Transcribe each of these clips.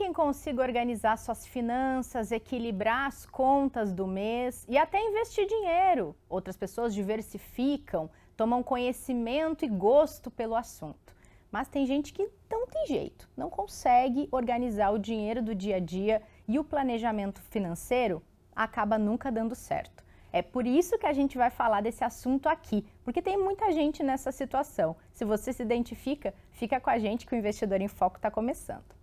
quem consiga organizar suas finanças, equilibrar as contas do mês e até investir dinheiro. Outras pessoas diversificam, tomam conhecimento e gosto pelo assunto. Mas tem gente que não tem jeito, não consegue organizar o dinheiro do dia a dia e o planejamento financeiro acaba nunca dando certo. É por isso que a gente vai falar desse assunto aqui, porque tem muita gente nessa situação. Se você se identifica, fica com a gente que o Investidor em Foco está começando.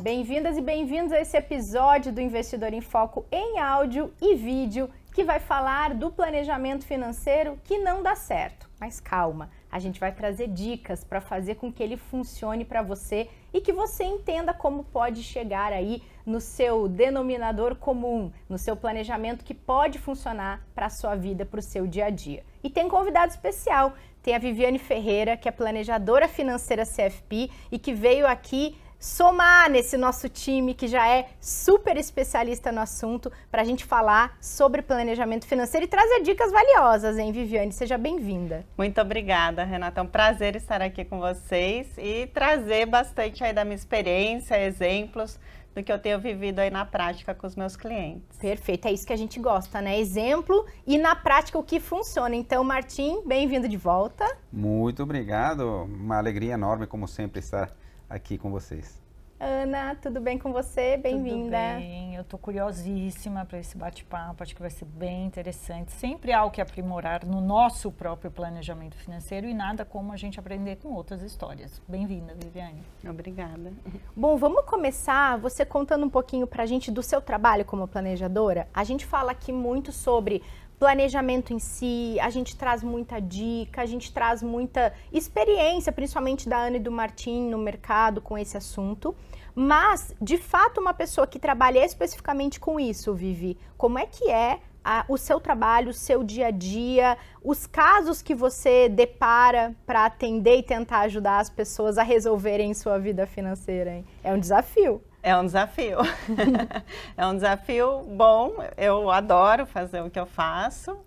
Bem-vindas e bem-vindos a esse episódio do Investidor em Foco em áudio e vídeo que vai falar do planejamento financeiro que não dá certo. Mas calma, a gente vai trazer dicas para fazer com que ele funcione para você e que você entenda como pode chegar aí no seu denominador comum, no seu planejamento que pode funcionar para a sua vida, para o seu dia a dia. E tem convidado especial, tem a Viviane Ferreira, que é planejadora financeira CFP e que veio aqui somar nesse nosso time que já é super especialista no assunto para a gente falar sobre planejamento financeiro e trazer dicas valiosas, hein, Viviane? Seja bem-vinda. Muito obrigada, Renata. É um prazer estar aqui com vocês e trazer bastante aí da minha experiência, exemplos do que eu tenho vivido aí na prática com os meus clientes. Perfeito, é isso que a gente gosta, né? Exemplo e na prática o que funciona. Então, Martim, bem-vindo de volta. Muito obrigado, uma alegria enorme, como sempre, estar aqui com vocês. Ana, tudo bem com você? Bem-vinda. Tudo bem, eu estou curiosíssima para esse bate-papo, acho que vai ser bem interessante. Sempre há o que aprimorar no nosso próprio planejamento financeiro e nada como a gente aprender com outras histórias. Bem-vinda, Viviane. Obrigada. Bom, vamos começar você contando um pouquinho para a gente do seu trabalho como planejadora. A gente fala aqui muito sobre planejamento em si, a gente traz muita dica, a gente traz muita experiência, principalmente da Ana e do Martim no mercado com esse assunto. Mas, de fato, uma pessoa que trabalha especificamente com isso, Vivi, como é que é a, o seu trabalho, o seu dia a dia, os casos que você depara para atender e tentar ajudar as pessoas a resolverem sua vida financeira? Hein? É um desafio. É um desafio. é um desafio bom, eu adoro fazer o que eu faço.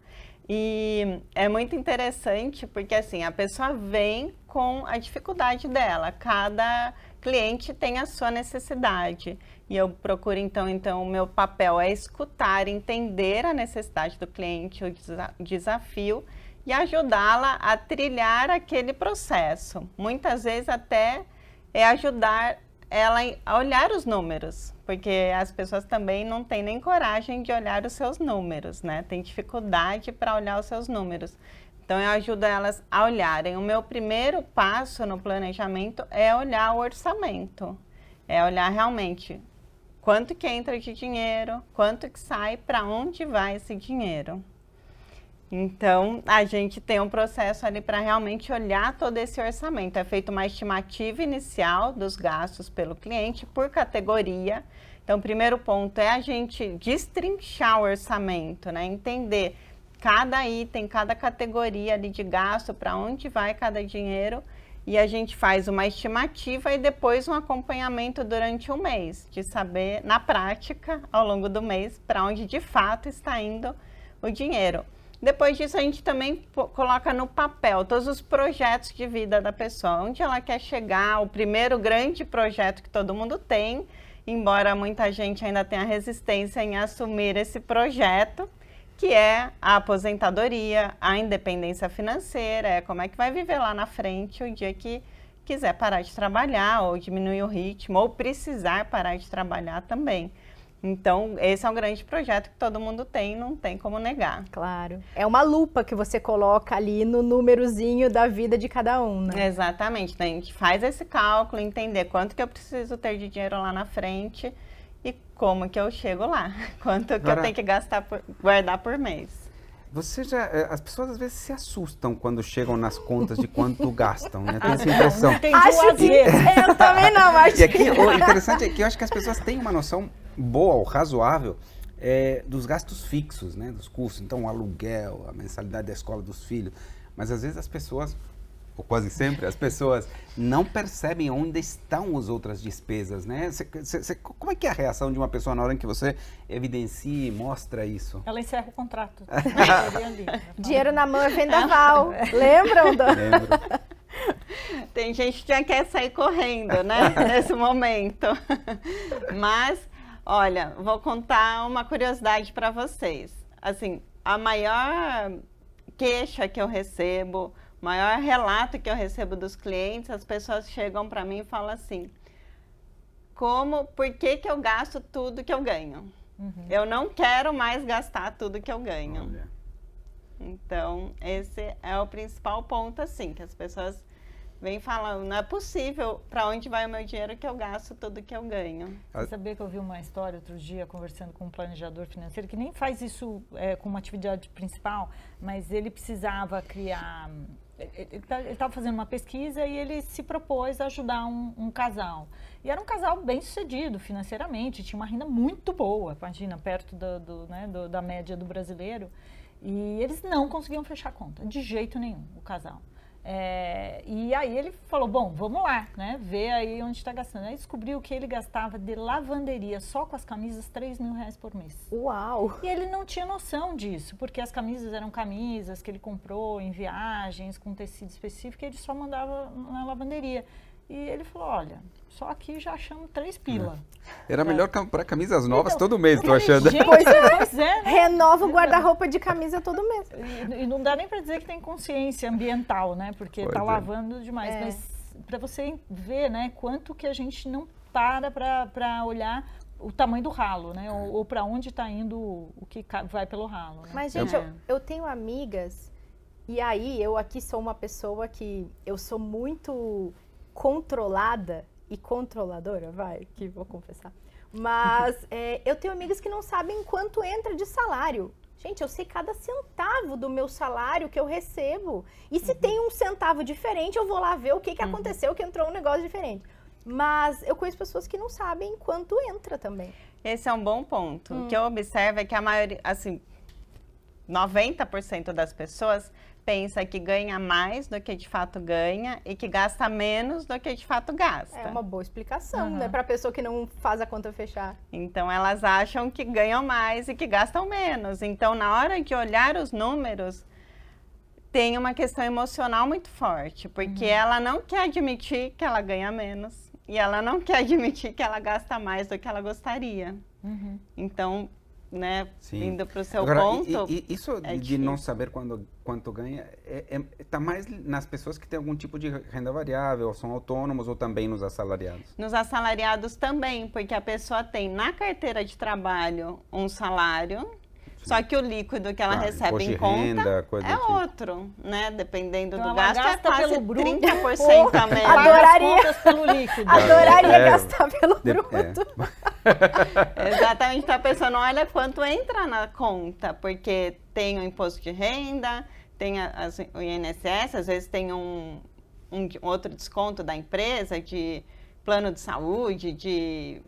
E é muito interessante porque assim, a pessoa vem com a dificuldade dela. Cada cliente tem a sua necessidade. E eu procuro então, então o meu papel é escutar, entender a necessidade do cliente, o desafio e ajudá-la a trilhar aquele processo. Muitas vezes até é ajudar ela olhar os números, porque as pessoas também não têm nem coragem de olhar os seus números, né? Tem dificuldade para olhar os seus números. Então eu ajudo elas a olharem. O meu primeiro passo no planejamento é olhar o orçamento. É olhar realmente quanto que entra de dinheiro, quanto que sai, para onde vai esse dinheiro. Então, a gente tem um processo ali para realmente olhar todo esse orçamento. É feita uma estimativa inicial dos gastos pelo cliente por categoria. Então, o primeiro ponto é a gente destrinchar o orçamento, né? Entender cada item, cada categoria ali de gasto, para onde vai cada dinheiro e a gente faz uma estimativa e depois um acompanhamento durante um mês, de saber na prática, ao longo do mês, para onde de fato está indo o dinheiro. Depois disso, a gente também coloca no papel todos os projetos de vida da pessoa, onde ela quer chegar, o primeiro grande projeto que todo mundo tem, embora muita gente ainda tenha resistência em assumir esse projeto, que é a aposentadoria, a independência financeira, é como é que vai viver lá na frente o dia que quiser parar de trabalhar ou diminuir o ritmo ou precisar parar de trabalhar também. Então, esse é um grande projeto que todo mundo tem, não tem como negar. Claro. É uma lupa que você coloca ali no númerozinho da vida de cada um, né? Exatamente. Então, a gente faz esse cálculo, entender quanto que eu preciso ter de dinheiro lá na frente e como que eu chego lá, quanto que eu tenho que gastar por, guardar por mês. Você já, eh, as pessoas às vezes se assustam quando chegam nas contas de quanto gastam, né? Tem essa impressão. acho que, eu também não, acho e aqui, que... O interessante é que eu acho que as pessoas têm uma noção boa ou razoável é, dos gastos fixos, né, dos custos. Então, o aluguel, a mensalidade da escola dos filhos. Mas às vezes as pessoas, ou quase sempre, as pessoas não percebem onde estão as outras despesas, né? Cê, cê, cê, como é que é a reação de uma pessoa na hora em que você evidencia e mostra isso? Ela encerra o contrato. Dinheiro na mão é vendaval. Lembram? Do... Lembro. Tem gente que já quer sair correndo, né? Nesse momento. Mas Olha, vou contar uma curiosidade para vocês. Assim, a maior queixa que eu recebo, maior relato que eu recebo dos clientes, as pessoas chegam para mim e falam assim: como, por que, que eu gasto tudo que eu ganho? Uhum. Eu não quero mais gastar tudo que eu ganho. Olha. Então, esse é o principal ponto, assim, que as pessoas vem falando, não é possível, para onde vai o meu dinheiro que eu gasto tudo que eu ganho. Ah. Você sabia que eu vi uma história outro dia conversando com um planejador financeiro que nem faz isso é, com uma atividade principal, mas ele precisava criar ele estava tá, fazendo uma pesquisa e ele se propôs a ajudar um, um, casal. E era um casal bem sucedido financeiramente, tinha uma renda muito boa, imagina, perto do, do, né, do, da média do brasileiro. E eles não conseguiam fechar a conta, de jeito nenhum, o casal. É, e aí ele falou, bom, vamos lá, né? Ver aí onde está gastando. Aí descobriu que ele gastava de lavanderia só com as camisas 3 mil reais por mês. Uau! E ele não tinha noção disso, porque as camisas eram camisas que ele comprou em viagens, com tecido específico, e ele só mandava na lavanderia. E ele falou, olha, só aqui já achamos três pila. É. Era é. melhor comprar camisas novas então, todo mês, tô achando. Gente, pois é. é né? Renova o guarda-roupa de camisa todo mês. E, e não dá nem para dizer que tem consciência ambiental, né? Porque pois tá é. lavando demais. É. Mas para você ver, né, quanto que a gente não para para olhar o tamanho do ralo, né? Ou, ou para onde está indo o que vai pelo ralo. Né? Mas, é. gente, eu, eu tenho amigas, e aí eu aqui sou uma pessoa que eu sou muito controlada e controladora, vai, que vou confessar. Mas é, eu tenho amigas que não sabem quanto entra de salário. Gente, eu sei cada centavo do meu salário que eu recebo. E se uhum. tem um centavo diferente, eu vou lá ver o que, que uhum. aconteceu, que entrou um negócio diferente. Mas eu conheço pessoas que não sabem quanto entra também. Esse é um bom ponto. Hum. O que hum. eu observo é que a maioria, assim, 90% das pessoas pensa que ganha mais do que de fato ganha e que gasta menos do que de fato gasta. É uma boa explicação, uhum. né, para a pessoa que não faz a conta fechar. Então elas acham que ganham mais e que gastam menos. Então na hora que olhar os números, tem uma questão emocional muito forte, porque uhum. ela não quer admitir que ela ganha menos e ela não quer admitir que ela gasta mais do que ela gostaria. Uhum. Então né, indo para o seu Agora, ponto. E, e, isso é de difícil. não saber quando, quanto ganha está é, é, tá mais nas pessoas que têm algum tipo de renda variável, ou são autônomos ou também nos assalariados. Nos assalariados também, porque a pessoa tem na carteira de trabalho um salário só que o líquido que ela ah, recebe em renda, conta é tipo. outro, né? Dependendo então, do gasto, é quase pelo bruto, 30% a menos. Adoraria, pelo líquido. Adoraria é, é, gastar pelo de, bruto. É. Exatamente, então a pessoa não olha quanto entra na conta, porque tem o imposto de renda, tem a, a, o INSS, às vezes tem um, um outro desconto da empresa de plano de saúde, de,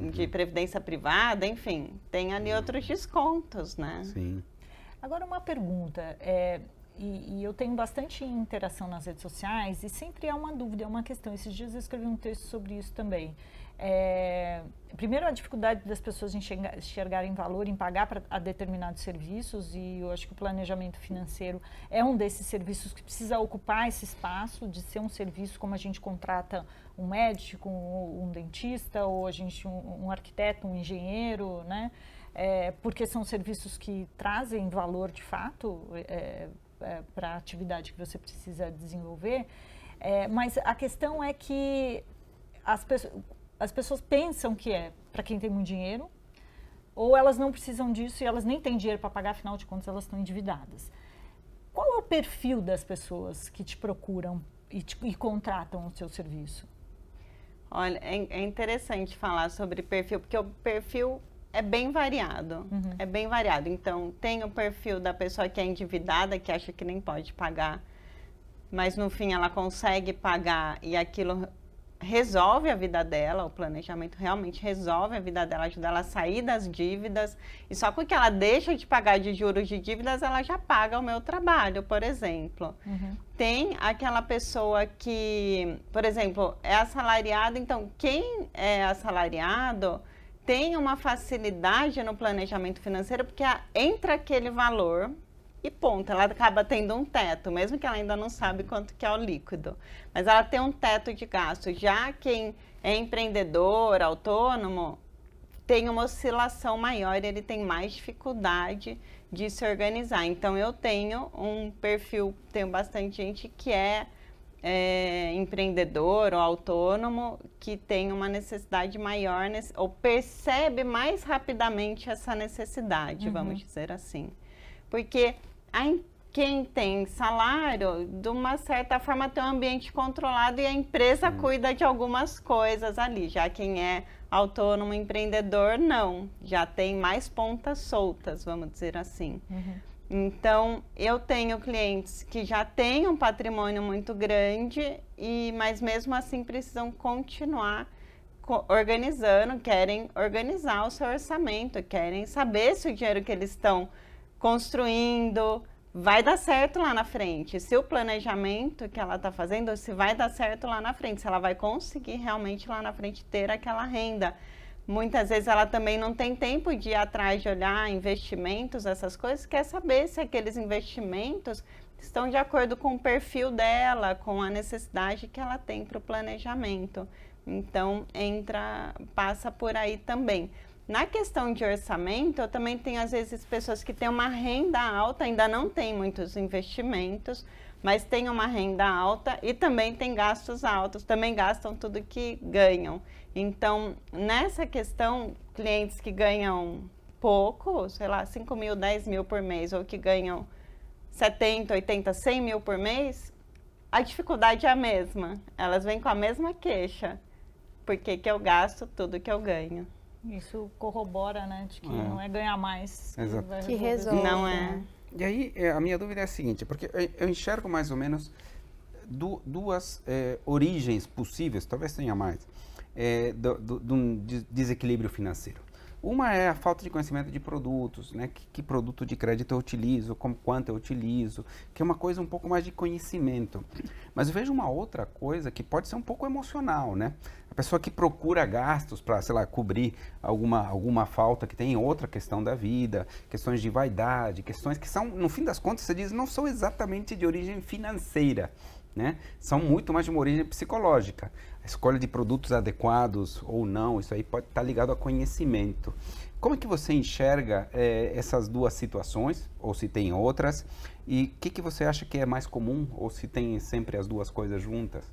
uhum. de previdência privada, enfim, tem ali uhum. outros descontos, né? Sim. Agora uma pergunta, é, e, e, eu tenho bastante interação nas redes sociais e sempre há é uma dúvida, é uma questão. Esses dias eu escrevi um texto sobre isso também. É, primeiro, a dificuldade das pessoas enxergar, enxergarem valor em pagar pra, a determinados serviços, e eu acho que o planejamento financeiro é um desses serviços que precisa ocupar esse espaço de ser um serviço como a gente contrata um médico, um, um dentista, ou a gente um, um arquiteto, um engenheiro, né? É, porque são serviços que trazem valor de fato é, é, para a atividade que você precisa desenvolver. É, mas a questão é que as, as pessoas pensam que é para quem tem muito dinheiro, ou elas não precisam disso e elas nem têm dinheiro para pagar, afinal de contas elas estão endividadas. Qual é o perfil das pessoas que te procuram e, te, e contratam o seu serviço? Olha, é, é interessante falar sobre perfil, porque o perfil é bem variado. Uhum. É bem variado. Então, tem o perfil da pessoa que é endividada, que acha que nem pode pagar, mas no fim ela consegue pagar e aquilo resolve a vida dela, o planejamento realmente resolve a vida dela, ajuda ela a sair das dívidas. E só com que ela deixa de pagar de juros de dívidas, ela já paga o meu trabalho, por exemplo. Uhum. Tem aquela pessoa que, por exemplo, é assalariado, então quem é assalariado tem uma facilidade no planejamento financeiro porque entra aquele valor e ponto, ela acaba tendo um teto, mesmo que ela ainda não sabe quanto que é o líquido, mas ela tem um teto de gasto. Já quem é empreendedor, autônomo, tem uma oscilação maior, ele tem mais dificuldade de se organizar. Então eu tenho um perfil, tenho bastante gente que é é, empreendedor ou autônomo que tem uma necessidade maior ou percebe mais rapidamente essa necessidade, uhum. vamos dizer assim. Porque a, quem tem salário, de uma certa forma, tem um ambiente controlado e a empresa uhum. cuida de algumas coisas ali. Já quem é autônomo, empreendedor, não. Já tem mais pontas soltas, vamos dizer assim. Uhum. Então, eu tenho clientes que já têm um patrimônio muito grande, e mas mesmo assim precisam continuar organizando, querem organizar o seu orçamento, querem saber se o dinheiro que eles estão construindo vai dar certo lá na frente, se o planejamento que ela está fazendo, se vai dar certo lá na frente, se ela vai conseguir realmente lá na frente ter aquela renda Muitas vezes ela também não tem tempo de ir atrás de olhar investimentos, essas coisas, quer saber se aqueles investimentos estão de acordo com o perfil dela, com a necessidade que ela tem para o planejamento. Então entra, passa por aí também. Na questão de orçamento, eu também tenho às vezes pessoas que têm uma renda alta, ainda não tem muitos investimentos, mas tem uma renda alta e também tem gastos altos, também gastam tudo que ganham. Então, nessa questão, clientes que ganham pouco, sei lá, 5 mil, 10 mil por mês, ou que ganham 70, 80, 100 mil por mês, a dificuldade é a mesma. Elas vêm com a mesma queixa. Por que, que eu gasto tudo que eu ganho? Isso corrobora, né? De que é. não é ganhar mais Exato. que, resolve. Não é. Né? E aí, é, a minha dúvida é a seguinte, porque eu enxergo mais ou menos duas é, origens possíveis, talvez tenha mais é, de um desequilíbrio financeiro. Uma é a falta de conhecimento de produtos, né? Que, que, produto de crédito eu utilizo, com quanto eu utilizo, que é uma coisa um pouco mais de conhecimento. Mas eu vejo uma outra coisa que pode ser um pouco emocional, né? A pessoa que procura gastos para, sei lá, cobrir alguma, alguma falta que tem outra questão da vida, questões de vaidade, questões que são, no fim das contas, você diz, não são exatamente de origem financeira. Né? São muito mais de uma origem psicológica escolha de produtos adequados ou não, isso aí pode estar tá ligado a conhecimento. Como é que você enxerga eh, essas duas situações, ou se tem outras, e o que, que você acha que é mais comum, ou se tem sempre as duas coisas juntas?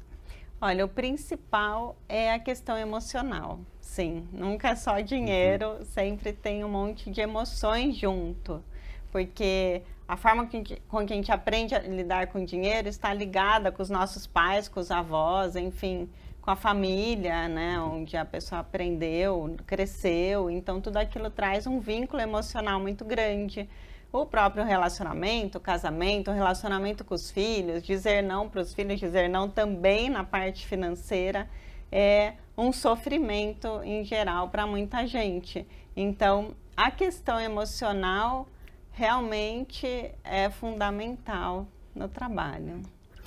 Olha, o principal é a questão emocional. Sim, nunca é só uhum. dinheiro, uhum. sempre tem um monte de emoções junto. Porque a forma que, com que a gente aprende a lidar com dinheiro está ligada com os nossos pais, com os avós, enfim, com a família, né, onde a pessoa aprendeu, cresceu, então tudo aquilo traz um vínculo emocional muito grande. O próprio relacionamento, o casamento, o relacionamento com os filhos, dizer não para os filhos, dizer não também na parte financeira é um sofrimento em geral para muita gente. Então, a questão emocional realmente é fundamental no trabalho.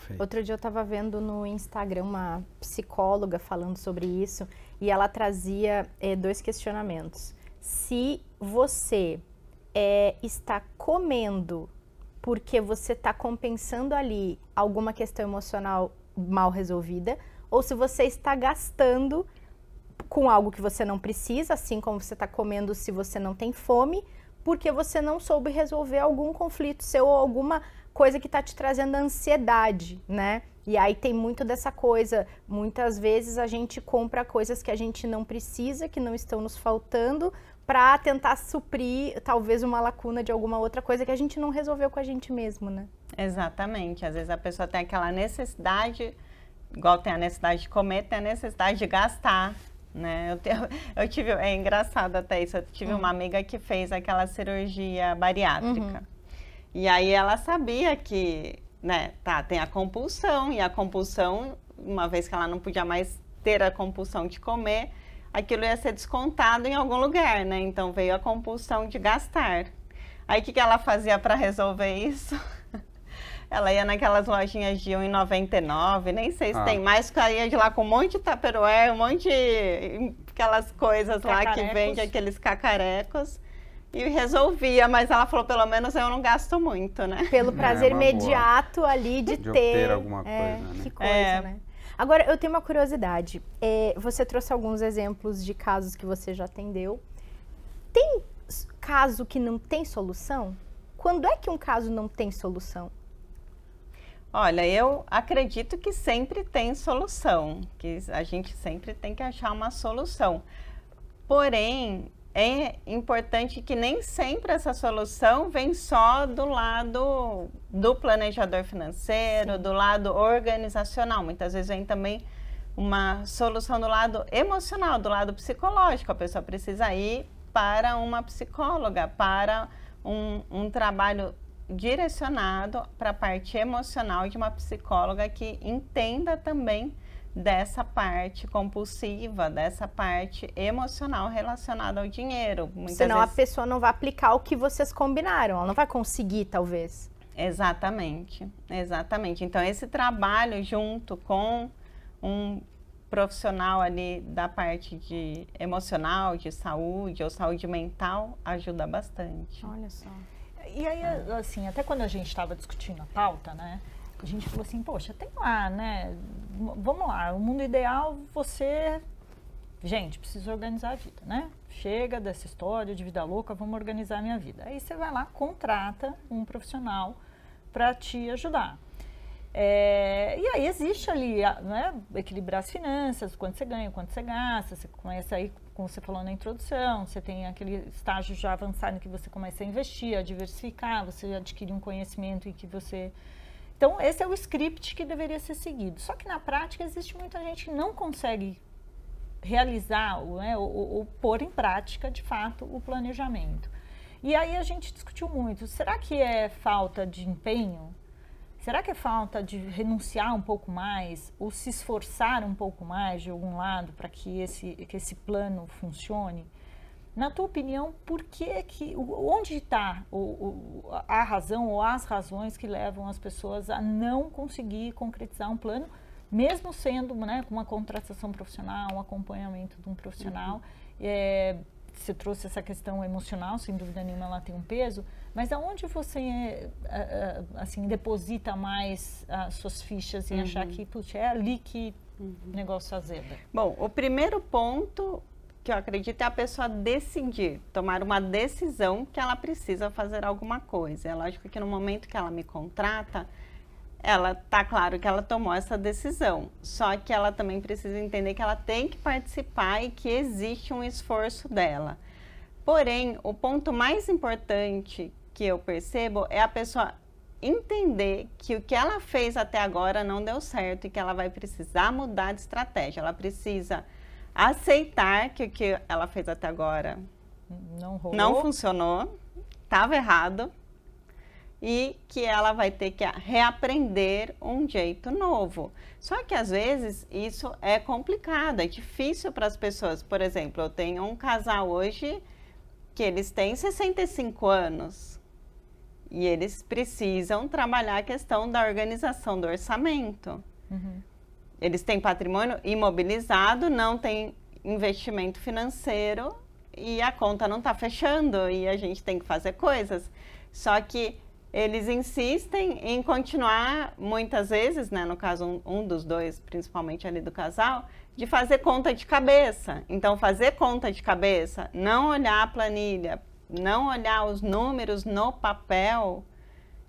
Perfeito. Outro dia eu estava vendo no Instagram uma psicóloga falando sobre isso e ela trazia é, dois questionamentos. Se você é, está comendo porque você está compensando ali alguma questão emocional mal resolvida, ou se você está gastando com algo que você não precisa, assim como você está comendo se você não tem fome, porque você não soube resolver algum conflito seu ou alguma coisa que está te trazendo ansiedade, né? E aí tem muito dessa coisa. Muitas vezes a gente compra coisas que a gente não precisa, que não estão nos faltando, para tentar suprir talvez uma lacuna de alguma outra coisa que a gente não resolveu com a gente mesmo, né? Exatamente. Às vezes a pessoa tem aquela necessidade, igual tem a necessidade de comer, tem a necessidade de gastar. Né? Eu, eu tive, é engraçado até isso. Eu tive uhum. uma amiga que fez aquela cirurgia bariátrica. Uhum. E aí ela sabia que, né, tá, tem a compulsão, e a compulsão, uma vez que ela não podia mais ter a compulsão de comer, aquilo ia ser descontado em algum lugar, né? Então veio a compulsão de gastar. Aí o que, que ela fazia para resolver isso? ela ia naquelas lojinhas de 1,99, nem sei se ah. tem mais, porque ia de lá com um monte de tupperware, um monte de aquelas coisas cacarecos. lá que vende aqueles cacarecos e resolvia, mas ela falou, pelo menos eu não gasto muito, né? Pelo é, prazer é, imediato boa. ali de, de ter. alguma é, coisa, é, né? Que é. coisa, é. né? Agora, eu tenho uma curiosidade. você trouxe alguns exemplos de casos que você já atendeu. Tem caso que não tem solução? Quando é que um caso não tem solução? Olha, eu acredito que sempre tem solução, que a gente sempre tem que achar uma solução. Porém, é importante que nem sempre essa solução vem só do lado do planejador financeiro, Sim. do lado organizacional. Muitas vezes vem também uma solução do lado emocional, do lado psicológico. A pessoa precisa ir para uma psicóloga, para um, um trabalho direcionado para a parte emocional de uma psicóloga que entenda também dessa parte compulsiva, dessa parte emocional relacionada ao dinheiro. Muitas Senão vezes... a pessoa não vai aplicar o que vocês combinaram, ela não vai conseguir, talvez. Exatamente, exatamente. Então, esse trabalho junto com um profissional ali da parte de emocional, de saúde ou saúde mental ajuda bastante. Olha só. E aí, é. assim, até quando a gente estava discutindo a pauta, né? a gente falou assim, poxa, tem lá, né? Vamos lá, o mundo ideal, você. Gente, preciso organizar a vida, né? Chega dessa história de vida louca, vamos organizar a minha vida. Aí você vai lá, contrata um profissional para te ajudar. É, e aí existe ali, né, equilibrar as finanças, quanto você ganha, quanto você gasta, você começa aí, como você falou na introdução, você tem aquele estágio já avançado que você começa a investir, a diversificar, você adquire um conhecimento em que você então, esse é o script que deveria ser seguido. Só que na prática existe muita gente que não consegue realizar né, ou, ou, pôr em prática, de fato, o planejamento. E aí a gente discutiu muito: será que é falta de empenho? Será que é falta de renunciar um pouco mais ou se esforçar um pouco mais de algum lado para que esse, que esse plano funcione? Na tua opinião, por que é que onde está a razão ou as razões que levam as pessoas a não conseguir concretizar um plano, mesmo sendo né, uma contratação profissional, um acompanhamento de um profissional? Uhum. É, você trouxe essa questão emocional, sem dúvida nenhuma ela tem um peso, mas aonde você é, é, assim deposita mais as suas fichas e uhum. achar que putz, é ali que uhum. negócio azeda? Bom, o primeiro ponto que eu acredito é a pessoa decidir, tomar uma decisão que ela precisa fazer alguma coisa. É lógico que no momento que ela me contrata, ela tá claro que ela tomou essa decisão, só que ela também precisa entender que ela tem que participar e que existe um esforço dela. Porém, o ponto mais importante que eu percebo é a pessoa entender que o que ela fez até agora não deu certo e que ela vai precisar mudar de estratégia. Ela precisa aceitar que o que ela fez até agora não, rolou. não funcionou, estava errado e que ela vai ter que reaprender um jeito novo. Só que às vezes isso é complicado, é difícil para as pessoas. Por exemplo, eu tenho um casal hoje que eles têm 65 anos e eles precisam trabalhar a questão da organização do orçamento. Uhum. Eles têm patrimônio imobilizado, não tem investimento financeiro e a conta não está fechando e a gente tem que fazer coisas. Só que eles insistem em continuar, muitas vezes, né, no caso um, um, dos dois, principalmente ali do casal, de fazer conta de cabeça. Então, fazer conta de cabeça, não olhar a planilha, não olhar os números no papel,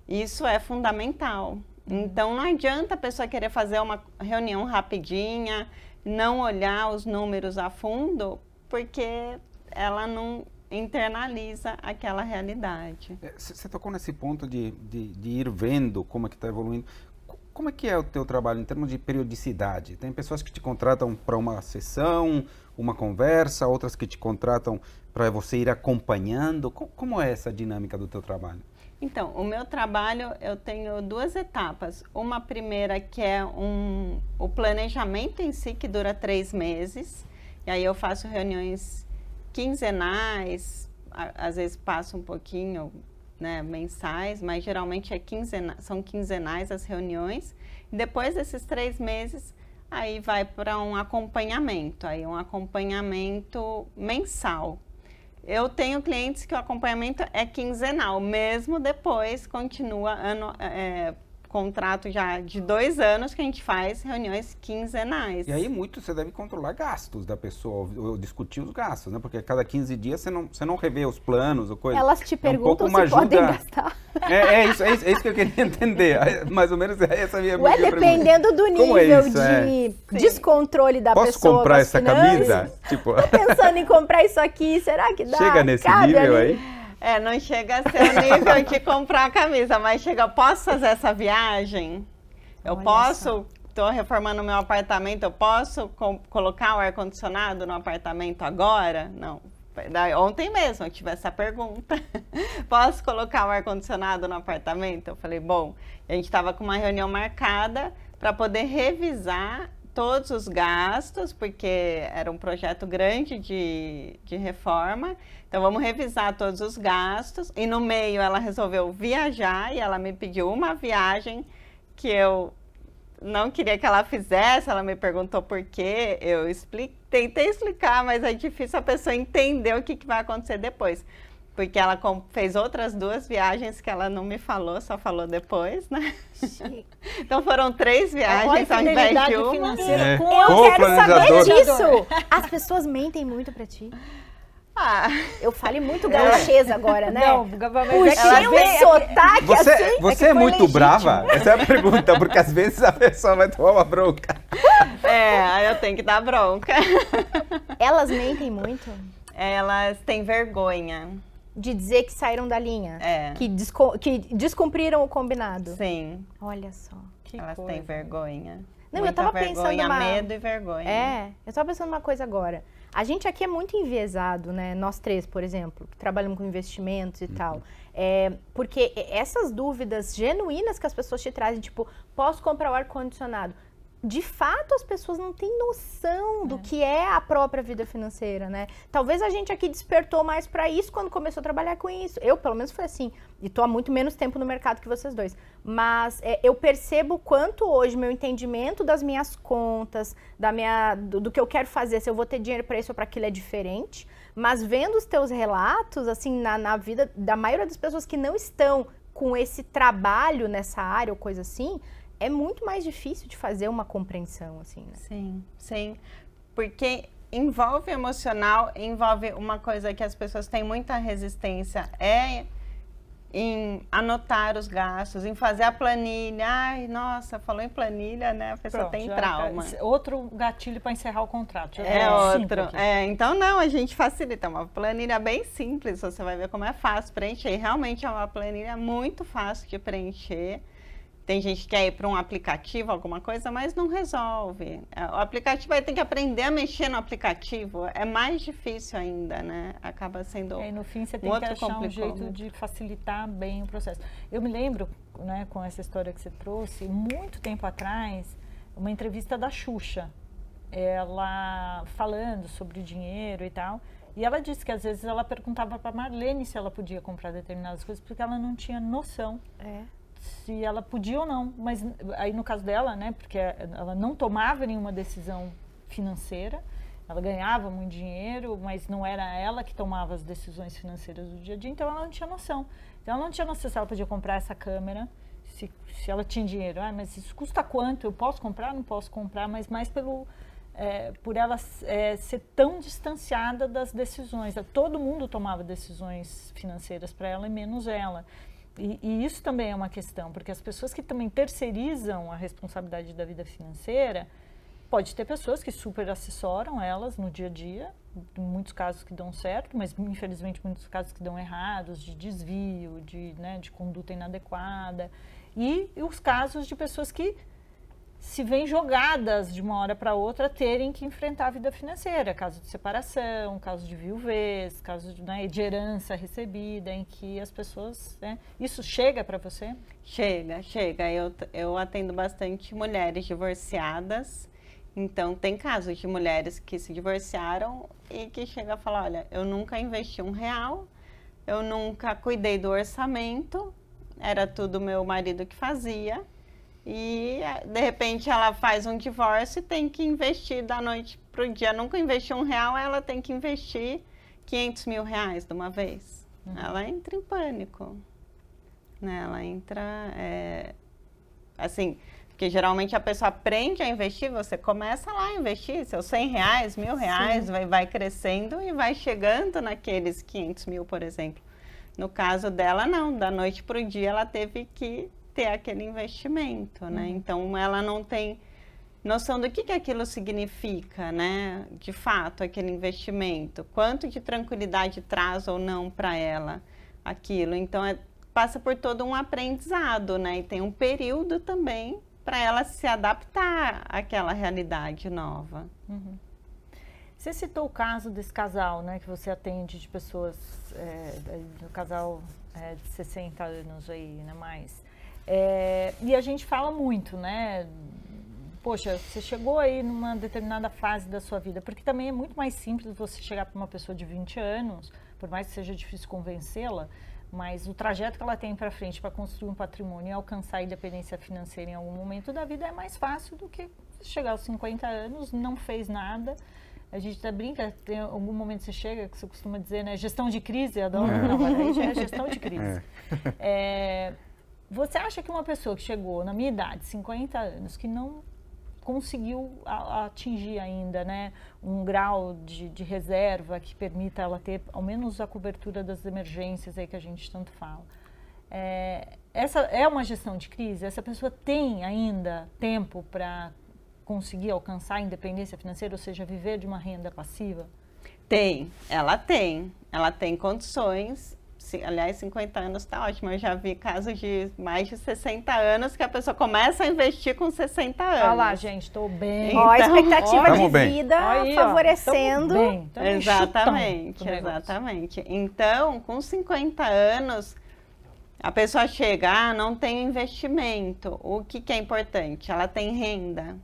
isso é fundamental. Então não adianta a pessoa querer fazer uma reunião rapidinha, não olhar os números a fundo, porque ela não internaliza aquela realidade. É, você tocou nesse ponto de, de, de ir vendo como é que está evoluindo. Como é que é o teu trabalho em termos de periodicidade? Tem pessoas que te contratam para uma sessão, uma conversa, outras que te contratam para você ir acompanhando. Como é essa dinâmica do teu trabalho? Então, o meu trabalho eu tenho duas etapas. Uma primeira que é um, o planejamento em si, que dura três meses. E aí eu faço reuniões quinzenais, a, às vezes passo um pouquinho, né, mensais, mas geralmente é quinzena, são quinzenais as reuniões. E depois desses três meses, aí vai para um acompanhamento, aí um acompanhamento mensal, eu tenho clientes que o acompanhamento é quinzenal, mesmo depois continua ano, é, contrato já de dois anos que a gente faz reuniões quinzenais. E aí muito você deve controlar gastos da pessoa, ou discutir os gastos, né? Porque a cada 15 dias você não, você não revê os planos ou coisa. Elas te perguntam é um se ajuda... podem gastar. É, é, isso, é, isso, é, isso, que eu queria entender. É, mais ou menos é essa é a minha Ué, dependendo do é nível é isso, de descontrole da Posso pessoa. Posso comprar essa finanças? camisa? Tipo... Tô pensando em comprar isso aqui, será que dá? Chega nesse Cabe nível ali? aí? É, não chega a ser o nível de comprar a camisa, mas chega, posso fazer essa viagem? Eu Olha posso, estou reformando meu apartamento, eu posso colocar o ar-condicionado no apartamento agora? Não. Ontem mesmo eu tive essa pergunta. posso colocar o ar-condicionado no apartamento? Eu falei, bom, a gente estava com uma reunião marcada para poder revisar todos os gastos, porque era um projeto grande de, de reforma. Então vamos revisar todos os gastos. E no meio ela resolveu viajar e ela me pediu uma viagem que eu não queria que ela fizesse, ela me perguntou por quê, eu tentei explicar, mas é difícil a pessoa entender o que, que vai acontecer depois. Porque ela fez outras duas viagens que ela não me falou, só falou depois, né? Sim. então foram três é viagens ao invés de uma. Financeira é. com eu quero saber disso! As pessoas mentem muito para ti. Ah. Eu falei muito gauchesa agora, né? Não, mas Puxei é um é, sotaque você, assim. É você é, é muito legítimo. brava? Essa é a pergunta, porque às vezes a pessoa vai tomar uma bronca. É, aí eu tenho que dar bronca. Elas mentem muito? Elas têm vergonha. De dizer que saíram da linha? É. Que, descom que descumpriram o combinado? Sim. Olha só. Que Elas coisa. têm vergonha. Não, Muita eu tava vergonha, pensando. Uma... medo e vergonha. É, eu tava pensando uma coisa agora. A gente aqui é muito enviesado, né? Nós três, por exemplo, que trabalhamos com investimentos e uhum. tal. É, porque essas dúvidas genuínas que as pessoas te trazem, tipo, posso comprar o ar-condicionado? de fato as pessoas não têm noção do é. que é a própria vida financeira, né? Talvez a gente aqui despertou mais para isso quando começou a trabalhar com isso. Eu, pelo menos, foi assim. E tô há muito menos tempo no mercado que vocês dois. Mas é, eu percebo quanto hoje meu entendimento das minhas contas, da minha, do, do que eu quero fazer, se eu vou ter dinheiro para isso ou para aquilo é diferente. Mas vendo os teus relatos, assim, na, na vida da maioria das pessoas que não estão com esse trabalho nessa área ou coisa assim, é muito mais difícil de fazer uma compreensão, assim, né? Sim, sim. Porque envolve emocional, envolve uma coisa que as pessoas têm muita resistência, é em anotar os gastos, em fazer a planilha. Ai, nossa, falou em planilha, né? A pessoa Pronto, tem trauma. É outro gatilho para encerrar o contrato. É tá outro. é, então não, a gente facilita é uma planilha bem simples. Você vai ver como é fácil preencher. Realmente é uma planilha muito fácil de preencher. Tem gente que quer ir para um aplicativo, alguma coisa, mas não resolve. É, o aplicativo vai ter que aprender a mexer no aplicativo. É mais difícil ainda, né? Acaba sendo. E aí, no fim, você tem um que achar complicado. um jeito de facilitar bem o processo. Eu me lembro, né, com essa história que você trouxe, muito tempo atrás, uma entrevista da Xuxa. Ela falando sobre dinheiro e tal. E ela disse que às vezes ela perguntava para Marlene se ela podia comprar determinadas coisas porque ela não tinha noção é se ela podia ou não. Mas aí no caso dela, né, porque ela não tomava nenhuma decisão financeira, ela ganhava muito dinheiro, mas não era ela que tomava as decisões financeiras do dia a dia, então ela não tinha noção. Então ela não tinha noção se ela podia comprar essa câmera, se, se ela tinha dinheiro. Ah, mas isso custa quanto? Eu posso comprar? Não posso comprar, mas mais pelo. É, por ela é, ser tão distanciada das decisões. Todo mundo tomava decisões financeiras para ela e menos ela e, e, isso também é uma questão, porque as pessoas que também terceirizam a responsabilidade da vida financeira, pode ter pessoas que super assessoram elas no dia a dia, muitos casos que dão certo, mas infelizmente muitos casos que dão errados, de desvio, de, né, de conduta inadequada, e, e os casos de pessoas que se vêm jogadas de uma hora para outra terem que enfrentar a vida financeira, caso de separação, caso de viuvez, caso de, né, de herança recebida, em que as pessoas, né, isso chega para você? Chega, chega. Eu, eu atendo bastante mulheres divorciadas, então tem casos de mulheres que se divorciaram e que chega a falar, olha, eu nunca investi um real, eu nunca cuidei do orçamento, era tudo meu marido que fazia e é, de repente ela faz um divórcio e tem que investir da noite para o dia. Nunca investiu um real, ela tem que investir 500 mil reais de uma vez. Uhum. Ela entra em pânico. Né? Ela entra. É... Assim, porque geralmente a pessoa aprende a investir, você começa lá a investir seus 100 reais, mil reais, vai, vai crescendo e vai chegando naqueles 500 mil, por exemplo. No caso dela, não. Da noite para o dia, ela teve que ter aquele investimento, né? Uhum. Então ela não tem noção do que, que aquilo significa, né? De fato, aquele investimento, quanto de tranquilidade traz ou não para ela aquilo. Então é, passa por todo um aprendizado, né? E tem um período também para ela se adaptar àquela realidade nova. Uhum. Você citou o caso desse casal, né, que você atende de pessoas, é, do casal é, de 60 anos aí, né, mais. É, e a gente fala muito, né? Poxa, você chegou aí numa determinada fase da sua vida, porque também é muito mais simples você chegar para uma pessoa de 20 anos, por mais que seja difícil convencê-la, mas o trajeto que ela tem para frente para construir um patrimônio e alcançar a independência financeira em algum momento da vida é mais fácil do que chegar aos 50 anos, não fez nada. A gente até brinca, tem algum momento você chega, que você costuma dizer, né? Gestão de crise, adoro é. trabalhar é gestão de crise. É. É, você acha que uma pessoa que chegou na minha idade, 50 anos, que não conseguiu atingir ainda né, um grau de, de, reserva que permita ela ter ao menos a cobertura das emergências aí que a gente tanto fala. É, essa é uma gestão de crise? Essa pessoa tem ainda tempo para conseguir alcançar a independência financeira, ou seja, viver de uma renda passiva? Tem, ela tem, ela tem condições aliás, 50 anos está ótimo. Eu já vi casos de mais de 60 anos que a pessoa começa a investir com 60 anos. Olha lá, gente, estou bem. Então, ó, a expectativa ó, de bem. vida Aí, favorecendo. Ó, bem, exatamente, exatamente. Então, com 50 anos, a pessoa chega, ah, não tem investimento. O que, que é importante? Ela tem renda.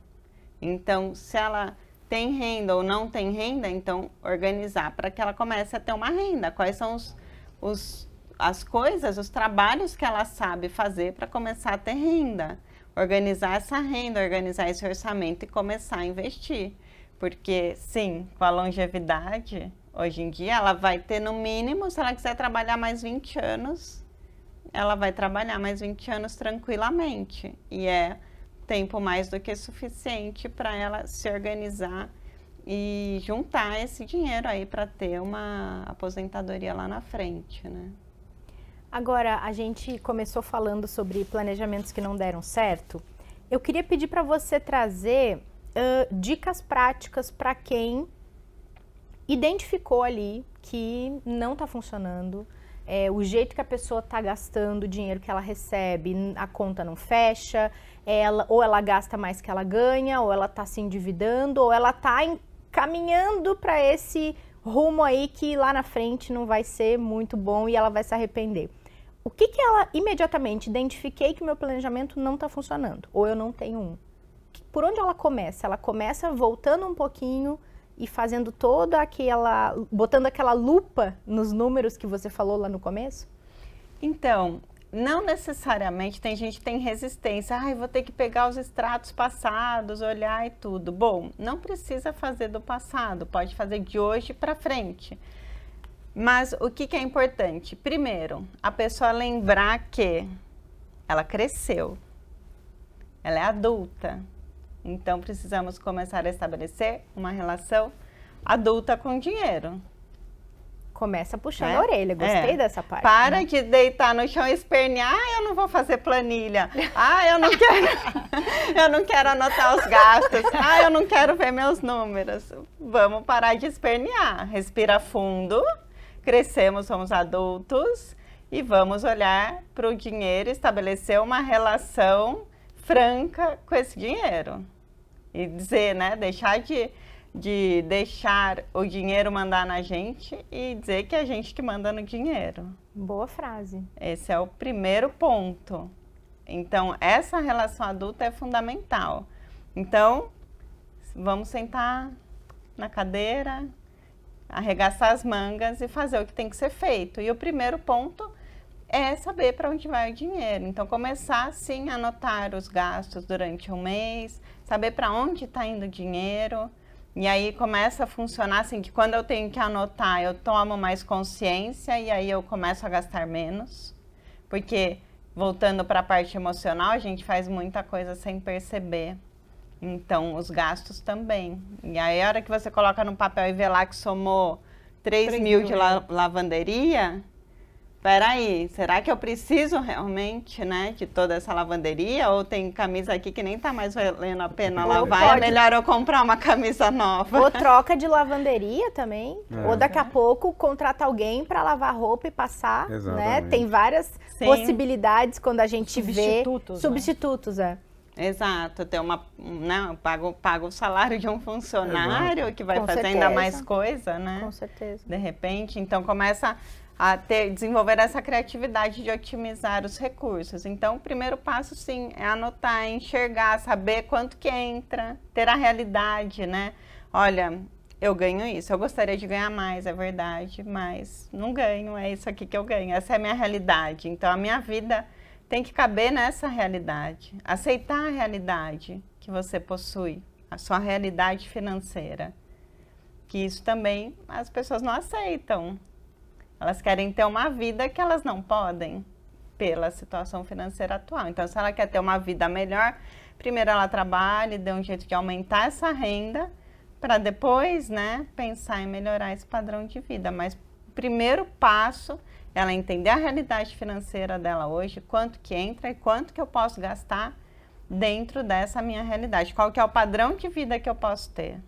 Então, se ela tem renda ou não tem renda, então organizar para que ela comece a ter uma renda. Quais são os os, as coisas, os trabalhos que ela sabe fazer para começar a ter renda. Organizar essa renda, organizar esse orçamento e começar a investir. Porque, sim, com a longevidade, hoje em dia, ela vai ter no mínimo, se ela quiser trabalhar mais 20 anos, ela vai trabalhar mais 20 anos tranquilamente. E é tempo mais do que suficiente para ela se organizar e juntar esse dinheiro aí para ter uma aposentadoria lá na frente, né? Agora, a gente começou falando sobre planejamentos que não deram certo. Eu queria pedir para você trazer uh, dicas práticas para quem identificou ali que não está funcionando, é, o jeito que a pessoa está gastando o dinheiro que ela recebe, a conta não fecha, ela, ou ela gasta mais que ela ganha, ou ela está se endividando, ou ela está em caminhando para esse rumo aí que lá na frente não vai ser muito bom e ela vai se arrepender. O que, que ela imediatamente identifiquei que meu planejamento não está funcionando ou eu não tenho um? Por onde ela começa? Ela começa voltando um pouquinho e fazendo toda aquela, botando aquela lupa nos números que você falou lá no começo? Então, não necessariamente tem gente que tem resistência. Ai, ah, vou ter que pegar os extratos passados, olhar e tudo. Bom, não precisa fazer do passado, pode fazer de hoje para frente. Mas o que, que é importante? Primeiro, a pessoa lembrar que ela cresceu, ela é adulta. Então precisamos começar a estabelecer uma relação adulta com dinheiro. Começa puxando é? a orelha, gostei é. dessa parte. Para né? de deitar no chão e espernear, ah, eu não vou fazer planilha, ah, eu não quero, eu não quero anotar os gastos, ah, eu não quero ver meus números. Vamos parar de espernear, respira fundo, crescemos, somos adultos e vamos olhar para o dinheiro, estabelecer uma relação franca com esse dinheiro. E dizer, né, deixar de de deixar o dinheiro mandar na gente e dizer que é a gente que manda no dinheiro. Boa frase. Esse é o primeiro ponto. Então, essa relação adulta é fundamental. Então, vamos sentar na cadeira, arregaçar as mangas e fazer o que tem que ser feito. E o primeiro ponto é saber para onde vai o dinheiro. Então, começar sim a anotar os gastos durante o mês, saber para onde está indo o dinheiro e aí começa a funcionar assim que quando eu tenho que anotar, eu tomo mais consciência e aí eu começo a gastar menos, porque voltando para a parte emocional, a gente faz muita coisa sem perceber. Então, os gastos também. E aí, a hora que você coloca no papel e vê lá que somou 3, 3 mil, mil de la lavanderia, peraí, será que eu preciso realmente, né, de toda essa lavanderia? Ou tem camisa aqui que nem tá mais valendo a pena Ou lavar, é pode... é melhor eu comprar uma camisa nova. Ou troca de lavanderia também, é. ou daqui a pouco contrata alguém para lavar roupa e passar, né? Exatamente. né? Tem várias Sim. possibilidades quando a gente substitutos, vê... Substitutos, né? Substitutos, é. Exato, tem uma, não né, pago, pago o salário de um funcionário Exato. que vai Com fazer certeza. ainda mais coisa, né? Com certeza. De repente, então começa a ter, desenvolver essa criatividade de otimizar os recursos. Então, o primeiro passo, sim, é anotar, enxergar, saber quanto que entra, ter a realidade, né? Olha, eu ganho isso, eu gostaria de ganhar mais, é verdade, mas não ganho, é isso aqui que eu ganho, essa é a minha realidade. Então, a minha vida tem que caber nessa realidade, aceitar a realidade que você possui, a sua realidade financeira. Que isso também as pessoas não aceitam, elas querem ter uma vida que elas não podem pela situação financeira atual. Então, se ela quer ter uma vida melhor, primeiro ela trabalhe, dê um jeito de aumentar essa renda para depois, né, pensar em melhorar esse padrão de vida. Mas o primeiro passo é ela entender a realidade financeira dela hoje, quanto que entra e quanto que eu posso gastar dentro dessa minha realidade. Qual que é o padrão de vida que eu posso ter?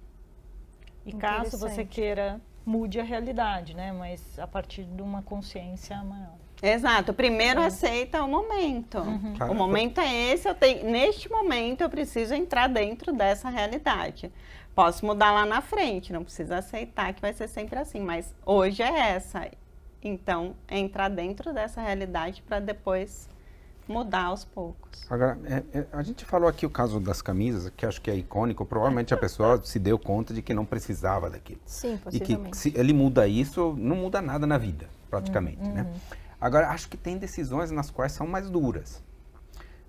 E caso você queira mude a realidade, né? Mas a partir de uma consciência maior. Exato. Primeiro é. aceita o momento. Uhum. O momento é esse. Eu tenho, neste momento eu preciso entrar dentro dessa realidade. Posso mudar lá na frente. Não precisa aceitar que vai ser sempre assim. Mas hoje é essa. Então entrar dentro dessa realidade para depois mudar aos poucos. Agora, é, é, a gente falou aqui o caso das camisas, que acho que é icônico. Provavelmente a pessoa se deu conta de que não precisava daquilo. Sim, possivelmente. E que se ele muda isso, não muda nada na vida, praticamente, uhum. né? Hum. Agora, acho que tem decisões nas quais são mais duras,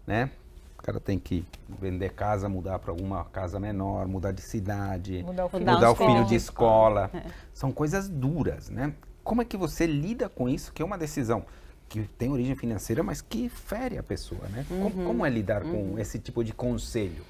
né? O cara tem que vender casa, mudar para alguma casa menor, mudar de cidade, mudar o filho, mudar o filho de escola. É. São coisas duras, né? Como é que você lida com isso, que é uma decisão que tem origem financeira, mas que fere a pessoa, né? Uhum, como, como, é lidar uhum. com esse tipo de conselho?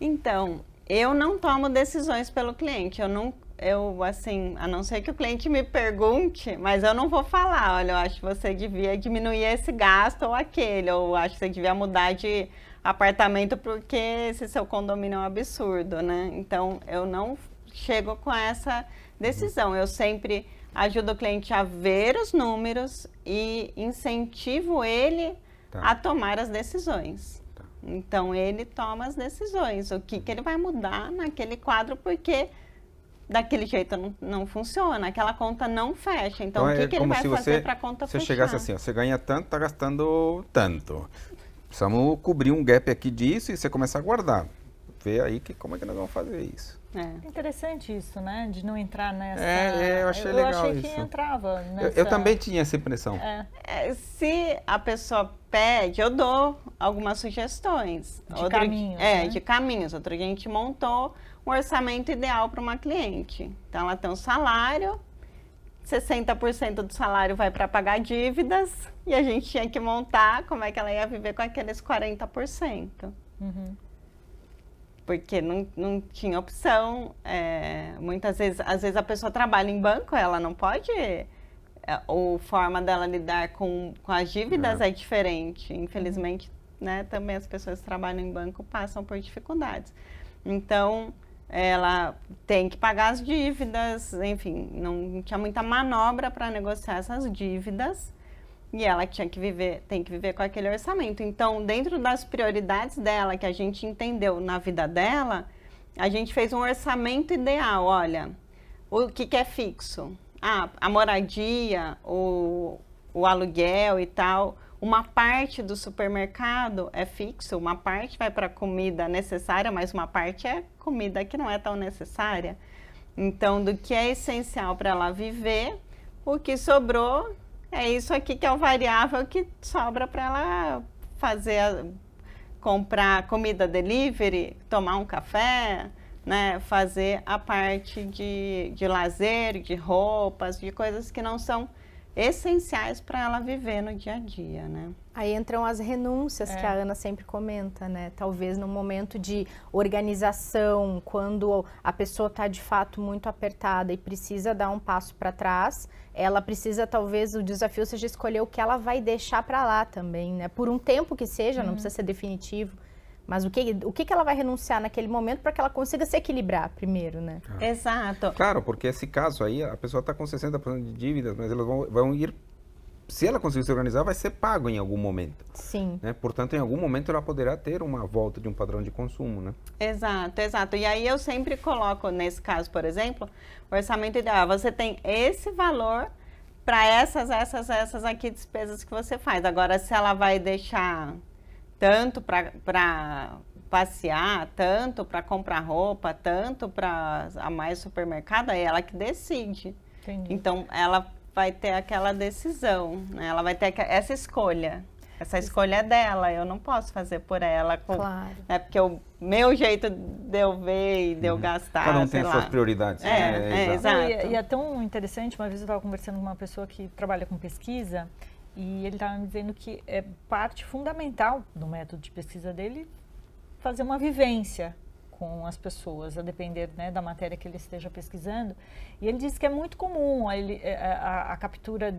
Então, eu não tomo decisões pelo cliente. Eu não, eu assim, a não ser que o cliente me pergunte, mas eu não vou falar. Olha, eu acho que você devia diminuir esse gasto ou aquele, ou acho que você devia mudar de apartamento porque esse seu condomínio é um absurdo, né? Então, eu não chego com essa uhum. decisão. Eu sempre ajudo o cliente a ver os números e incentivo ele tá. a tomar as decisões. Tá. Então ele toma as decisões, o que, que ele vai mudar naquele quadro, porque daquele jeito não, não funciona, aquela conta não fecha. Então, então o que, é que ele vai fazer para a conta se fechar? Se chegasse assim, ó, você ganha tanto, está gastando tanto. Precisamos cobrir um gap aqui disso e você começa a guardar. Vê aí que, como é que nós vamos fazer isso. É. Interessante isso, né? De não entrar nessa. É, é eu achei eu, legal. Eu achei que entrava. Nessa... Eu, eu, também tinha essa impressão. É. É, se a pessoa pede, eu dou algumas sugestões. De Outro... caminhos. É, né? de caminhos. Outro dia a gente montou um orçamento ideal para uma cliente. Então ela tem um salário, 60% do salário vai para pagar dívidas e a gente tinha que montar como é que ela ia viver com aqueles 40%. Uhum porque não, não tinha opção. É, muitas vezes, às vezes a pessoa trabalha em banco, ela não pode. É, ou forma dela lidar com, com as dívidas é, é diferente. Infelizmente, uhum. né, também as pessoas que trabalham em banco passam por dificuldades. Então, ela tem que pagar as dívidas, enfim, não tinha muita manobra para negociar essas dívidas e ela tinha que viver, tem que viver com aquele orçamento. Então, dentro das prioridades dela, que a gente entendeu na vida dela, a gente fez um orçamento ideal. Olha, o que, que é fixo? Ah, a moradia, o, o aluguel e tal. Uma parte do supermercado é fixo, uma parte vai para comida necessária, mas uma parte é comida que não é tão necessária. Então, do que é essencial para ela viver, o que sobrou é isso aqui que é o variável que sobra para ela fazer, comprar comida delivery, tomar um café, né? fazer a parte de, de lazer, de roupas, de coisas que não são essenciais para ela viver no dia a dia, né? Aí entram as renúncias é. que a é. Ana sempre comenta, né? Talvez no momento de organização, quando a pessoa está de fato muito apertada e precisa dar um passo para trás, ela precisa talvez o desafio seja escolher o que ela vai deixar para lá também, né? Por um tempo que seja, uhum. não precisa ser definitivo, mas o que o que ela vai renunciar naquele momento para que ela consiga se equilibrar primeiro, né? Ah. Exato. Claro, porque esse caso aí a pessoa está com 60% de dívidas, mas elas vão, vão ir se ela conseguir se organizar, vai ser pago em algum momento. Sim. Né? Portanto, em algum momento ela poderá ter uma volta de um padrão de consumo, né? Exato, exato. E aí eu sempre coloco, nesse caso, por exemplo, o orçamento ideal. Ah, você tem esse valor para essas, essas, essas aqui despesas que você faz. Agora, se ela vai deixar tanto para passear, tanto para comprar roupa, tanto para a mais supermercado, é ela que decide. Entendi. Então, ela vai ter aquela decisão, né? ela vai ter essa escolha. Essa escolha é dela, eu não posso fazer por ela. Com, claro. Né, porque o meu jeito de eu ver e de eu uhum. gastar. Cada um tem lá. suas prioridades. É, é, é exato. E, é, e é tão interessante, uma vez eu estava conversando com uma pessoa que trabalha com pesquisa e ele estava me dizendo que é parte fundamental do método de pesquisa dele fazer uma vivência com as pessoas, a depender né, da matéria que ele esteja pesquisando. E ele diz que é muito comum a, é, é, a, a captura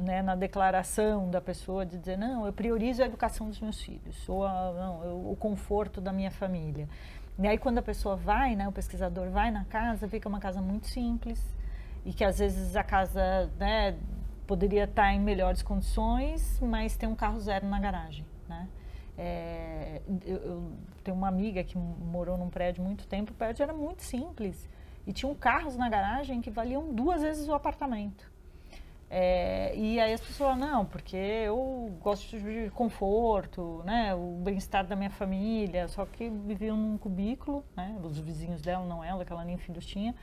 né, na declaração da pessoa de dizer não, eu priorizo a educação dos meus filhos ou a, não, eu, o conforto da minha família. E aí quando a pessoa vai, né, o pesquisador vai na casa, fica é uma casa muito simples e que às vezes a casa né, poderia estar em melhores condições, mas tem um carro zero na garagem, né? É, eu, eu, tenho uma amiga que morou num prédio muito tempo, o prédio era muito simples e tinham carros na garagem que valiam duas vezes o apartamento. É, e aí as pessoas não, porque eu gosto de conforto, né, o bem-estar da minha família, só que viviam num cubículo, né, os vizinhos dela, não ela, que ela nem filhos tinha,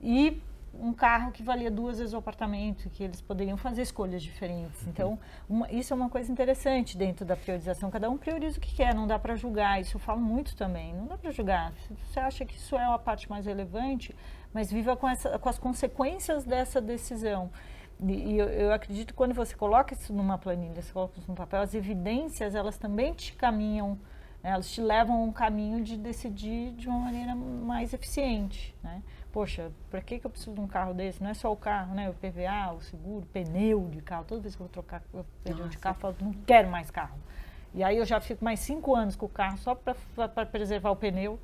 e um carro que valia duas vezes o apartamento, que eles poderiam fazer escolhas diferentes. Uhum. Então, uma, isso é uma coisa interessante dentro da priorização. Cada um prioriza o que quer, não dá para julgar. Isso eu falo muito também. Não dá para julgar. Você acha que isso é a parte mais relevante, mas viva com, essa, com as consequências dessa decisão. E, e eu, eu, acredito que quando você coloca isso numa planilha, você coloca isso num papel, as evidências, elas também te caminham né? Elas te levam a um caminho de decidir de uma maneira mais eficiente. Né? Poxa, para que, que eu preciso de um carro desse? Não é só o carro, né? O PVA, o seguro, pneu de carro. Toda vez que eu vou trocar o pneu Nossa. de carro, eu falo, não quero mais carro. E aí eu já fico mais cinco anos com o carro só para preservar o pneu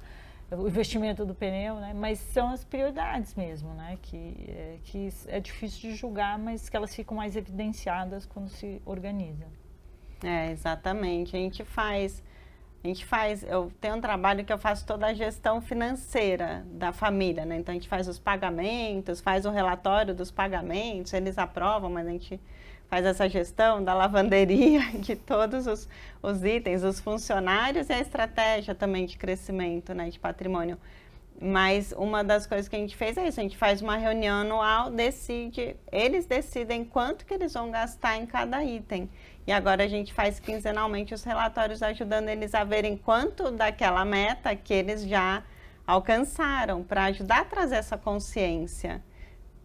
o investimento do pneu, né? Mas são as prioridades mesmo, né? Que é, que é difícil de julgar, mas que elas ficam mais evidenciadas quando se organiza. É, exatamente. A gente faz a gente faz, eu tenho um trabalho que eu faço toda a gestão financeira da família, né? Então a gente faz os pagamentos, faz o relatório dos pagamentos, eles aprovam, mas a gente faz essa gestão da lavanderia, de todos os, os itens, os funcionários e a estratégia também de crescimento, né, de patrimônio. Mas uma das coisas que a gente fez é isso, a gente faz uma reunião anual, decide, eles decidem quanto que eles vão gastar em cada item. E agora a gente faz quinzenalmente os relatórios ajudando eles a verem quanto daquela meta que eles já alcançaram, para ajudar a trazer essa consciência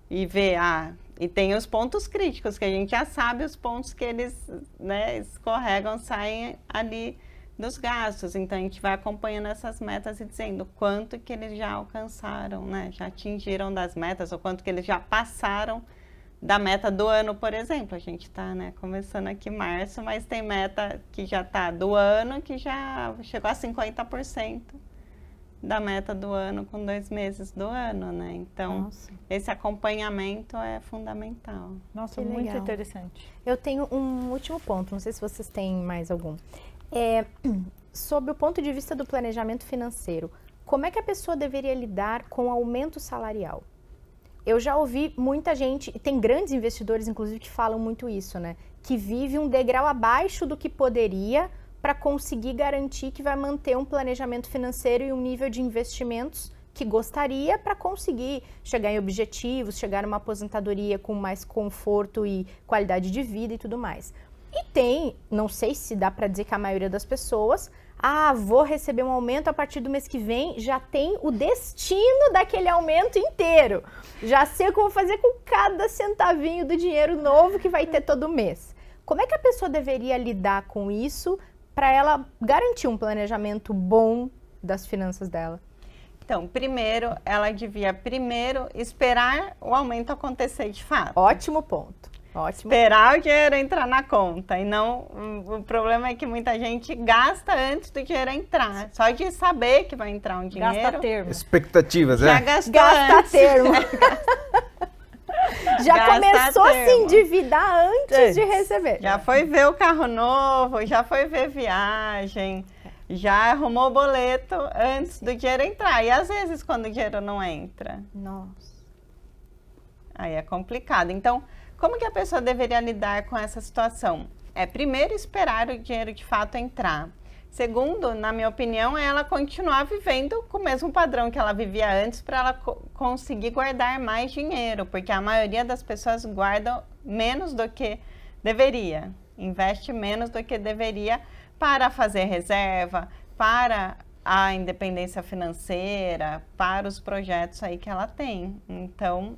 e ver, ah, e tem os pontos críticos, que a gente já sabe os pontos que eles né, escorregam, saem ali dos gastos. Então a gente vai acompanhando essas metas e dizendo quanto que eles já alcançaram, né? Já atingiram das metas ou quanto que eles já passaram da meta do ano, por exemplo. A gente está né, começando aqui em março, mas tem meta que já está do ano, que já chegou a 50% da meta do ano com dois meses do ano, né? Então, Nossa. esse acompanhamento é fundamental. Nossa, que muito legal. interessante. Eu tenho um último ponto, não sei se vocês têm mais algum. É, sobre o ponto de vista do planejamento financeiro, como é que a pessoa deveria lidar com o aumento salarial? eu já ouvi muita gente, tem grandes investidores, inclusive, que falam muito isso, né? Que vive um degrau abaixo do que poderia para conseguir garantir que vai manter um planejamento financeiro e um nível de investimentos que gostaria para conseguir chegar em objetivos, chegar numa aposentadoria com mais conforto e qualidade de vida e tudo mais. E tem, não sei se dá para dizer que a maioria das pessoas ah, vou receber um aumento a partir do mês que vem, já tem o destino daquele aumento inteiro. Já sei o que vou fazer com cada centavinho do dinheiro novo que vai ter todo mês. Como é que a pessoa deveria lidar com isso para ela garantir um planejamento bom das finanças dela? Então, primeiro, ela devia primeiro esperar o aumento acontecer de fato. Ótimo ponto. Ótimo. Esperar o dinheiro entrar na conta e não. O problema é que muita gente gasta antes do dinheiro entrar. Só de saber que vai entrar um dinheiro. Gasta termo. Expectativas, é? Gasta antes. termo. já gasta começou a se endividar antes, de receber. Já foi ver o carro novo, já foi ver viagem, já arrumou o boleto antes do dinheiro entrar. E às vezes quando o dinheiro não entra. Nossa. Aí é complicado. Então como que a pessoa deveria lidar com essa situação? É primeiro esperar o dinheiro de fato entrar. Segundo, na minha opinião, é ela continuar vivendo com o mesmo padrão que ela vivia antes para ela co conseguir guardar mais dinheiro, porque a maioria das pessoas guarda menos do que deveria, investe menos do que deveria para fazer reserva, para a independência financeira, para os projetos aí que ela tem. Então,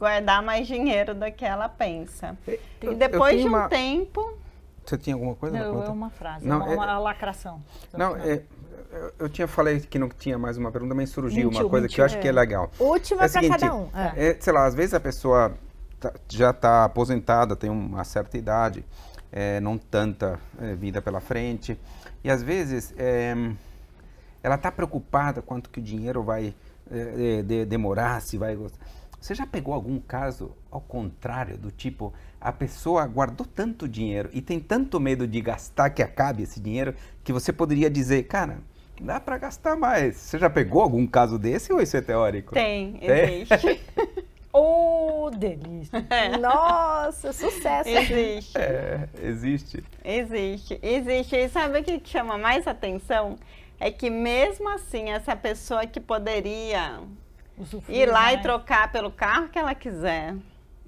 guardar mais dinheiro do que ela pensa. Eu, e depois de um uma... tempo. Você tinha alguma coisa? Não, é uma frase, não, é uma, é... uma lacração. Não, é, eu, tinha falei que não tinha mais uma pergunta, mas surgiu mentiu, uma coisa mentiu, que eu acho que é, é legal. Última é para cada um. É. é. sei lá, às vezes a pessoa tá, já está aposentada, tem uma certa idade, não tanta vida pela frente, e às vezes ela está preocupada quanto que o dinheiro vai de, demorar, se vai gostar. Você já pegou algum caso ao contrário, do tipo, a pessoa guardou tanto dinheiro e tem tanto medo de gastar que acabe esse dinheiro, que você poderia dizer, cara, dá para gastar mais. Você já pegou algum caso desse ou isso é teórico? Tem, tem? É? existe. Oh, delícia! É. Nossa, sucesso! Existe. É, existe. Existe, existe. E sabe o que chama mais atenção? É que mesmo assim, essa pessoa que poderia Usufruir, ir lá né? e é. trocar pelo carro que ela quiser.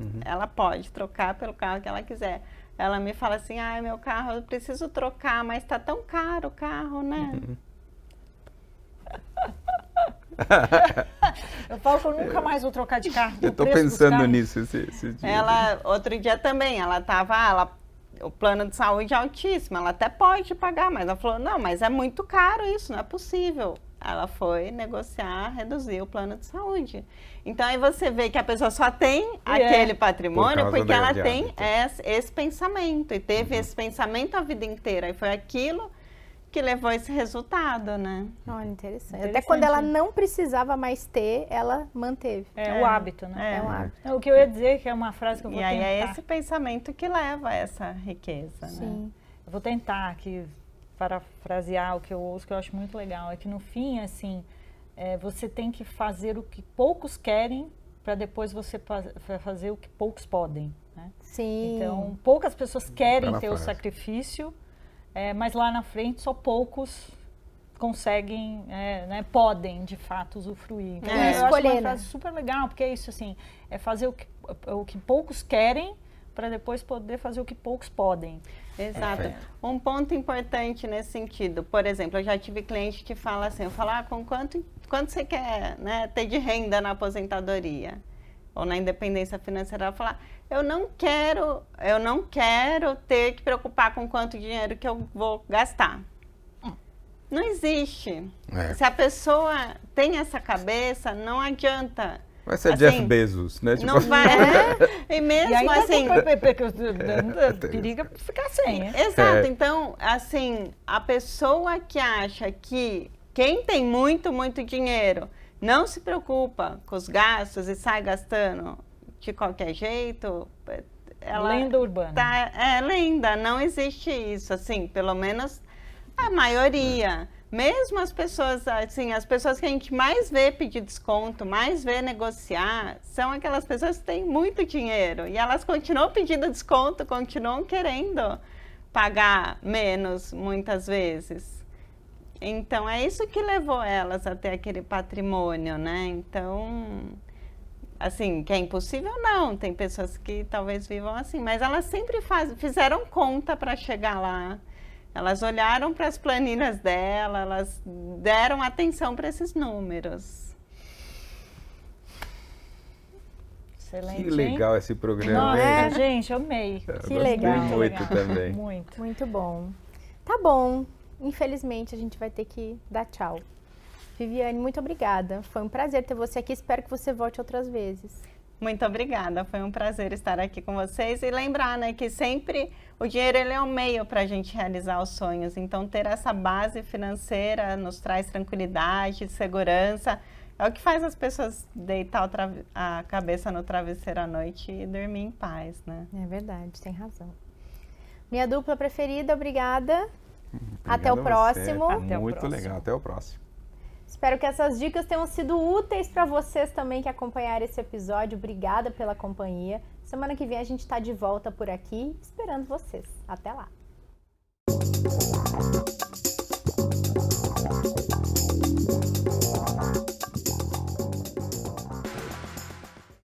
Uhum. Ela pode trocar pelo carro que ela quiser. Ela me fala assim: ai, ah, meu carro, eu preciso trocar, mas tá tão caro o carro, né? Uhum. eu falo que eu nunca é. mais vou trocar de carro. Eu tô pensando nisso esse, esse, dia. Né? Ela, outro dia também, ela tava, ela, o plano de saúde é altíssimo, ela até pode pagar, mas ela falou, não, mas é muito caro isso, não é possível. Ela foi negociar, reduzir o plano de saúde. Então aí você vê que a pessoa só tem yeah. É. aquele patrimônio Por porque ela tem esse, esse, pensamento. E teve uhum. esse pensamento a vida inteira. E foi aquilo que levou esse resultado, né? Olha, interessante. interessante. Até quando ela não precisava mais ter, ela manteve. É, é. o é. hábito, né? É. é, um hábito. É o que eu ia dizer que é uma frase que eu vou e tentar. E aí é esse pensamento que leva a essa riqueza, né? Sim. né? Eu vou tentar aqui parafrasear o que eu ouço, que eu acho muito legal, é que no fim, assim, é, você tem que fazer o que poucos querem para depois você fazer o que poucos podem. Né? Sim. Então, poucas pessoas querem ter frase. o sacrifício, é, mas lá na frente só poucos conseguem, é, né, podem de fato usufruir. Então, é. Eu acho uma né? frase super legal, porque é isso assim, é fazer o que, o que poucos querem para depois poder fazer o que poucos podem. Exato. É. Um ponto importante nesse sentido, por exemplo, eu já tive cliente que fala assim, eu falo, ah, com quanto, quanto você quer né, ter de renda na aposentadoria? Ou na independência financeira, ela fala, eu não quero, eu não quero ter que preocupar com quanto dinheiro que eu vou gastar. Não existe. É. Se a pessoa tem essa cabeça, não adianta Vai ser assim, Jeff Bezos, né? Tipo... Não assim. vai. É. e mesmo e ainda assim. Periga é ficar sem. É? Exato. É. Então, assim, a pessoa que acha que quem tem muito, muito dinheiro não se preocupa com os gastos e sai gastando de qualquer jeito. lenda urbana. Tá, é lenda, não existe isso, assim, pelo menos a maioria. É mesmo as pessoas, assim, as pessoas que a gente mais vê pedir desconto, mais vê negociar, são aquelas pessoas que têm muito dinheiro e elas continuam pedindo desconto, continuam querendo pagar menos muitas vezes. Então é isso que levou elas até aquele patrimônio, né? Então, assim, que é impossível não, tem pessoas que talvez vivam assim, mas elas sempre faz, fizeram conta para chegar lá elas olharam para as planilhas dela, elas deram atenção para esses números. Excelente, que legal hein? esse programa. Nossa, é, gente, amei. Eu que legal. Muito legal. também. Muito. Muito bom. Tá bom. Infelizmente, a gente vai ter que dar tchau. Viviane, muito obrigada. Foi um prazer ter você aqui. Espero que você volte outras vezes. Muito obrigada, foi um prazer estar aqui com vocês e lembrar, né, que sempre o dinheiro ele é um meio para a gente realizar os sonhos. Então ter essa base financeira nos traz tranquilidade, segurança. É o que faz as pessoas deitar a cabeça no travesseiro à noite e dormir em paz, né? É verdade, tem razão. Minha dupla preferida, obrigada. Hum, obrigado tá Até o próximo. Até Muito o próximo. legal. Até o próximo. Espero que essas dicas tenham sido úteis para vocês também que acompanharam esse episódio. Obrigada pela companhia. Semana que vem a gente está de volta por aqui, esperando vocês. Até lá!